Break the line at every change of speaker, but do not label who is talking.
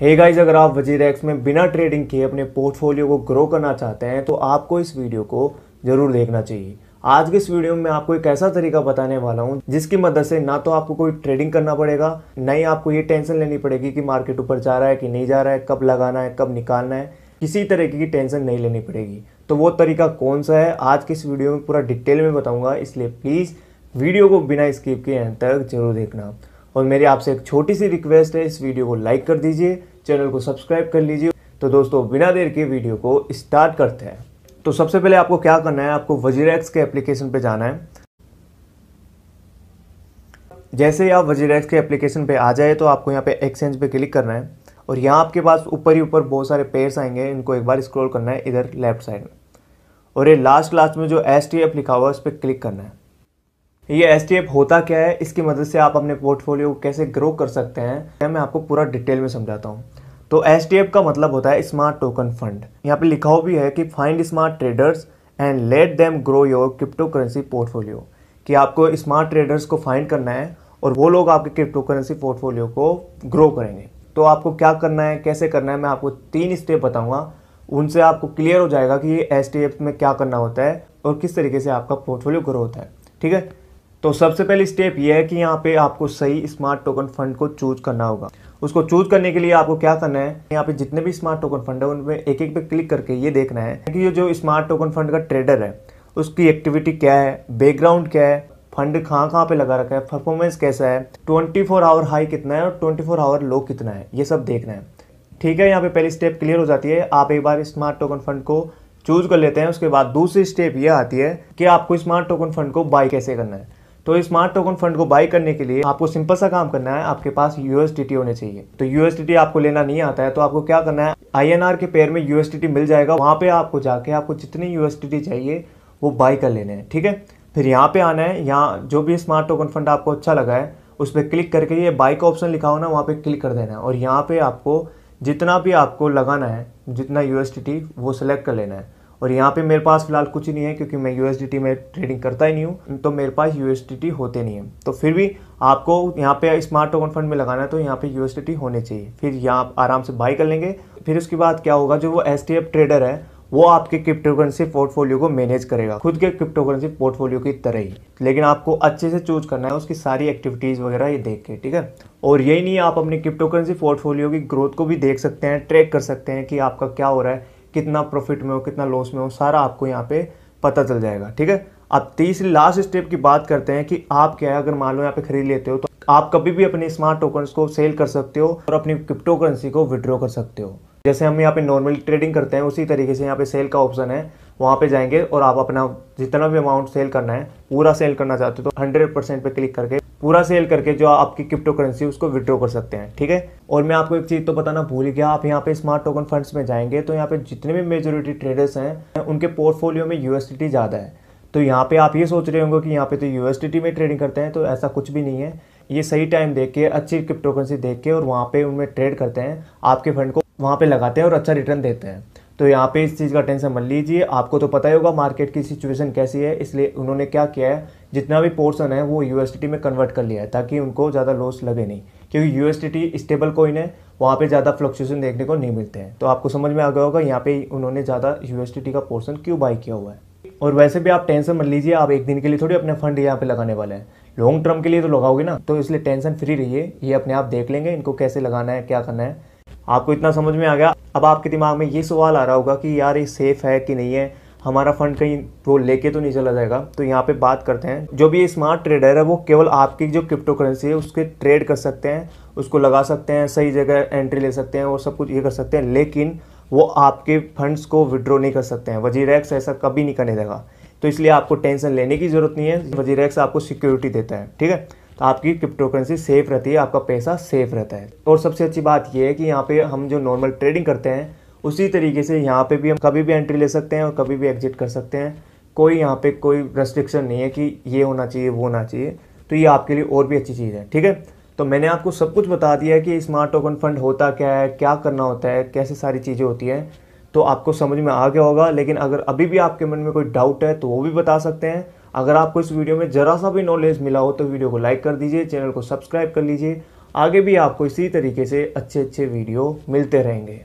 हे hey guys अगर आप वजीर एक्स में बिना ट्रेडिंग किए अपने पोर्टफोलियो को ग्रो करना चाहते हैं तो आपको इस वीडियो को ज़रूर देखना चाहिए आज के इस वीडियो में मैं आपको एक ऐसा तरीका बताने वाला हूं जिसकी मदद से ना तो आपको कोई ट्रेडिंग करना पड़ेगा ना ही आपको ये टेंशन लेनी पड़ेगी कि मार्केट ऊपर जा रहा है कि नहीं जा रहा है कब लगाना है कब निकालना है किसी तरीके की टेंशन नहीं लेनी पड़ेगी तो वो तरीका कौन सा है आज के इस वीडियो में पूरा डिटेल में बताऊँगा इसलिए प्लीज़ वीडियो को बिना स्किप किए एंड तक जरूर देखना और मेरी आपसे एक छोटी सी रिक्वेस्ट है इस वीडियो को लाइक कर दीजिए चैनल को सब्सक्राइब कर लीजिए तो दोस्तों बिना देर के वीडियो को स्टार्ट करते हैं तो सबसे पहले आपको क्या करना है आपको वजीरेक्स के एप्लीकेशन पे जाना है जैसे ही आप वजीरेक्स के एप्लीकेशन पे आ जाए तो आपको यहाँ पे एक्सचेंज पे क्लिक करना है और यहाँ आपके पास ऊपर ही ऊपर बहुत सारे पेयर्स आएंगे इनको एक बार स्क्रॉल करना है इधर लेफ्ट साइड में और ये लास्ट लास्ट में जो एस टी एफ लिखा हुआ है उस पर क्लिक करना है ये एस होता क्या है इसकी मदद से आप अपने पोर्टफोलियो को कैसे ग्रो कर सकते हैं मैं आपको पूरा डिटेल में समझाता हूँ तो एस का मतलब होता है स्मार्ट टोकन फंड यहाँ पे लिखा हुआ भी है कि find smart traders and let them grow your crypto currency portfolio कि आपको स्मार्ट ट्रेडर्स को फाइंड करना है और वो लोग आपके क्रिप्टो करेंसी पोर्टफोलियो को ग्रो करेंगे तो आपको क्या करना है कैसे करना है मैं आपको तीन स्टेप बताऊँगा उनसे आपको क्लियर हो जाएगा कि एस में क्या करना होता है और किस तरीके से आपका पोर्टफोलियो ग्रो होता है ठीक है तो सबसे पहली स्टेप यह है कि यहाँ पे आपको सही स्मार्ट टोकन फंड को चूज करना होगा उसको चूज करने के लिए आपको क्या करना है यहाँ पे जितने भी स्मार्ट टोकन फंड है उनमें एक एक पे क्लिक करके ये देखना है कि ये जो स्मार्ट टोकन फंड का ट्रेडर है उसकी एक्टिविटी क्या है बैकग्राउंड क्या है फंड कहाँ कहाँ पे लगा रखा है परफॉर्मेंस कैसा है ट्वेंटी फोर आवर हाई कितना है और ट्वेंटी फोर आवर लो कितना है ये सब देखना है ठीक है यहाँ पे पहली स्टेप क्लियर हो जाती है आप एक बार स्मार्ट टोकन फंड को चूज कर लेते हैं उसके बाद दूसरी स्टेप ये आती है कि आपको स्मार्ट टोकन फंड को बाय कैसे करना है तो स्मार्ट टोकन फंड को बाई करने के लिए आपको सिंपल सा काम करना है आपके पास यूएसडीटी होने चाहिए तो यूएसडीटी आपको लेना नहीं आता है तो आपको क्या करना है आई के पेयर में यूएसडीटी मिल जाएगा वहाँ पे आपको जाके आपको जितनी यूएसडीटी चाहिए वो बाई कर लेने हैं ठीक है फिर यहाँ पे आना है यहाँ जो भी स्मार्ट टोकन फंड आपको अच्छा लगा है उस पर क्लिक करके ये बाई का ऑप्शन लिखा होना वहाँ पर क्लिक कर देना है और यहाँ पर आपको जितना भी आपको लगाना है जितना यू वो सिलेक्ट कर लेना है और यहाँ पे मेरे पास फिलहाल कुछ ही नहीं है क्योंकि मैं यू में ट्रेडिंग करता ही नहीं हूँ तो मेरे पास यू होते नहीं है तो फिर भी आपको यहाँ पे स्मार्ट टोकन फंड में लगाना है तो यहाँ पे यू होने चाहिए फिर यहाँ आप आराम से बाई कर लेंगे फिर उसके बाद क्या होगा जो वो एस ट्रेडर है वो आपके क्रिप्टोकरेंसी पोर्टफोलियो को मैनेज करेगा खुद के क्रिप्टोकरेंसी पोर्टफोलियो की तरह ही लेकिन आपको अच्छे से चूज करना है उसकी सारी एक्टिविटीज़ वगैरह ये देख के ठीक है और यही नहीं आप अपने क्रिप्टोकरेंसी पोर्टफोलियो की ग्रोथ को भी देख सकते हैं ट्रैक कर सकते हैं कि आपका क्या हो रहा है कितना प्रॉफिट में हो कितना लॉस में हो सारा आपको यहाँ पे पता चल जाएगा ठीक है अब तीसरी लास्ट स्टेप की बात करते हैं कि आप क्या है अगर मान लो यहाँ पे खरीद लेते हो तो आप कभी भी अपने स्मार्ट टोकन को सेल कर सकते हो और अपनी क्रिप्टो करेंसी को विड्रॉ कर सकते हो जैसे हम यहाँ पे नॉर्मल ट्रेडिंग करते हैं उसी तरीके से यहाँ पे सेल का ऑप्शन है वहाँ पे जाएंगे और आप अपना जितना भी अमाउंट सेल करना है पूरा सेल करना चाहते हो तो 100 परसेंट पे क्लिक करके पूरा सेल करके जो आपकी क्रिप्टो करेंसी उसको विड्रो कर सकते हैं ठीक है और मैं आपको एक चीज़ तो बताना भूल गया आप यहाँ पे स्मार्ट टोकन फंड्स में जाएंगे तो यहाँ पे जितने भी मेजोरिटी ट्रेडर्स हैं उनके पोर्टफोलियो में यूएसडीटी ज़्यादा है तो यहाँ पे आप ये सोच रहे होंगे कि यहाँ पे तो यूएसडीटी में ट्रेडिंग करते हैं तो ऐसा कुछ भी नहीं है ये सही टाइम देख के अच्छी क्रिप्टो करेंसी देख के और वहाँ पे उनमें ट्रेड करते हैं आपके फंड को वहाँ पर लगाते हैं और अच्छा रिटर्न देते हैं तो यहाँ पे इस चीज़ का टेंशन मत लीजिए आपको तो पता ही होगा मार्केट की सिचुएशन कैसी है इसलिए उन्होंने क्या किया है जितना भी पोर्सन है वो यू में कन्वर्ट कर लिया है ताकि उनको ज़्यादा लॉस लगे नहीं क्योंकि यू स्टेबल कोइन है वहाँ पे ज़्यादा फ्लक्चुएशन देखने को नहीं मिलते हैं तो आपको समझ में आ गया होगा यहाँ पे उन्होंने ज़्यादा यू का पोर्सन क्यों बाई किया हुआ है और वैसे भी आप टेंशन मत लीजिए आप एक दिन के लिए थोड़ी अपने फंड यहाँ पे लगाने वाले हैं लॉन्ग टर्म के लिए तो लगाओगे ना तो इसलिए टेंशन फ्री रहिए ये अपने आप देख लेंगे इनको कैसे लगाना है क्या करना है आपको इतना समझ में आ गया अब आपके दिमाग में ये सवाल आ रहा होगा कि यार ये सेफ़ है कि नहीं है हमारा फंड कहीं वो लेके तो नहीं चला जाएगा तो यहाँ पे बात करते हैं जो भी ये स्मार्ट ट्रेडर है वो केवल आपकी जो क्रिप्टो करेंसी है उसके ट्रेड कर सकते हैं उसको लगा सकते हैं सही जगह एंट्री ले सकते हैं और सब कुछ ये कर सकते हैं लेकिन वो आपके फंड्स को विड्रॉ नहीं कर सकते हैं वजीरैक्स ऐसा कभी नहीं करने देगा तो इसलिए आपको टेंशन लेने की ज़रूरत नहीं है वजीरैक्स आपको सिक्योरिटी देता है ठीक है तो आपकी क्रिप्टो करेंसी सेफ रहती है आपका पैसा सेफ रहता है और सबसे अच्छी बात यह है कि यहाँ पे हम जो नॉर्मल ट्रेडिंग करते हैं उसी तरीके से यहाँ पे भी हम कभी भी एंट्री ले सकते हैं और कभी भी एग्जिट कर सकते हैं कोई यहाँ पे कोई रेस्ट्रिक्शन नहीं है कि ये होना चाहिए वो होना चाहिए तो ये आपके लिए और भी अच्छी चीज़ है ठीक है तो मैंने आपको सब कुछ बता दिया है कि स्मार्ट टोकन फंड होता क्या है क्या करना होता है कैसे सारी चीज़ें होती हैं तो आपको समझ में आ गया होगा लेकिन अगर अभी भी आपके मन में कोई डाउट है तो वो भी बता सकते हैं अगर आपको इस वीडियो में ज़रा सा भी नॉलेज मिला हो तो वीडियो को लाइक कर दीजिए चैनल को सब्सक्राइब कर लीजिए आगे भी आपको इसी तरीके से अच्छे अच्छे वीडियो मिलते रहेंगे